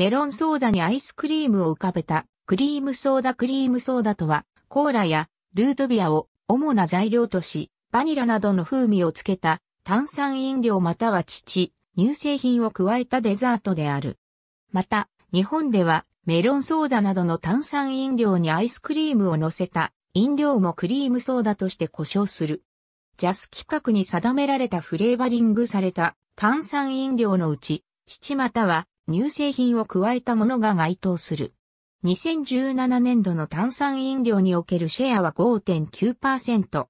メロンソーダにアイスクリームを浮かべた、クリームソーダクリームソーダとは、コーラやルートビアを主な材料とし、バニラなどの風味をつけた炭酸飲料または乳、乳製品を加えたデザートである。また、日本ではメロンソーダなどの炭酸飲料にアイスクリームを乗せた飲料もクリームソーダとして呼称する。ジャス規格に定められたフレーバリングされた炭酸飲料のうち、乳または乳製品を加えたものが該当する。2017年度の炭酸飲料におけるシェアは5.9%。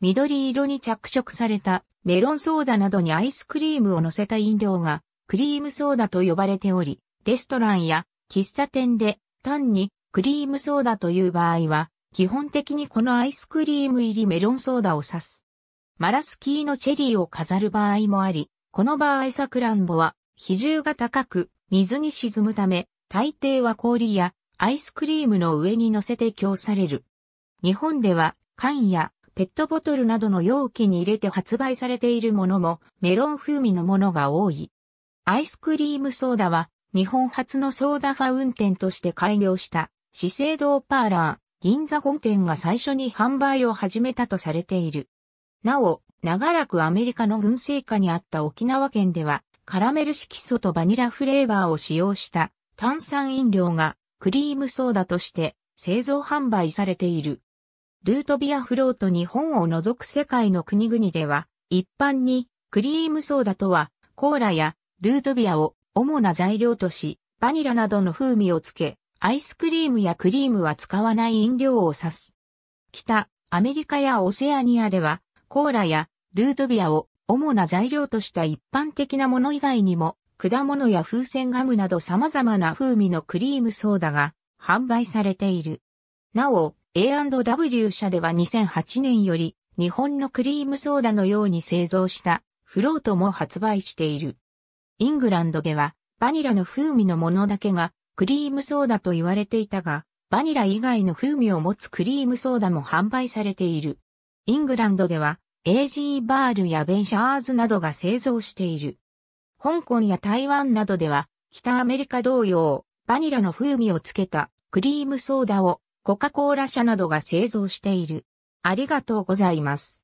緑色に着色されたメロンソーダなどにアイスクリームを乗せた飲料がクリームソーダと呼ばれており、レストランや喫茶店で単にクリームソーダという場合は、基本的にこのアイスクリーム入りメロンソーダを指す。マラスキーのチェリーを飾る場合もあり、この場合サクランボは比重が高く、水に沈むため、大抵は氷やアイスクリームの上に乗せて供される。日本では缶やペットボトルなどの容器に入れて発売されているものもメロン風味のものが多い。アイスクリームソーダは日本初のソーダファウンテンとして開業した資生堂パーラー銀座本店が最初に販売を始めたとされている。なお、長らくアメリカの軍政下にあった沖縄県ではカラメル色素とバニラフレーバーを使用した炭酸飲料がクリームソーダとして製造販売されている。ルートビアフロート日本を除く世界の国々では一般にクリームソーダとはコーラやルートビアを主な材料としバニラなどの風味をつけアイスクリームやクリームは使わない飲料を指す。北アメリカやオセアニアではコーラやルートビアを主な材料とした一般的なもの以外にも、果物や風船ガムなど様々な風味のクリームソーダが販売されている。なお、A&W 社では2008年より日本のクリームソーダのように製造したフロートも発売している。イングランドではバニラの風味のものだけがクリームソーダと言われていたが、バニラ以外の風味を持つクリームソーダも販売されている。イングランドでは AG バールやベンシャーズなどが製造している。香港や台湾などでは、北アメリカ同様、バニラの風味をつけたクリームソーダをコカ・コーラ社などが製造している。ありがとうございます。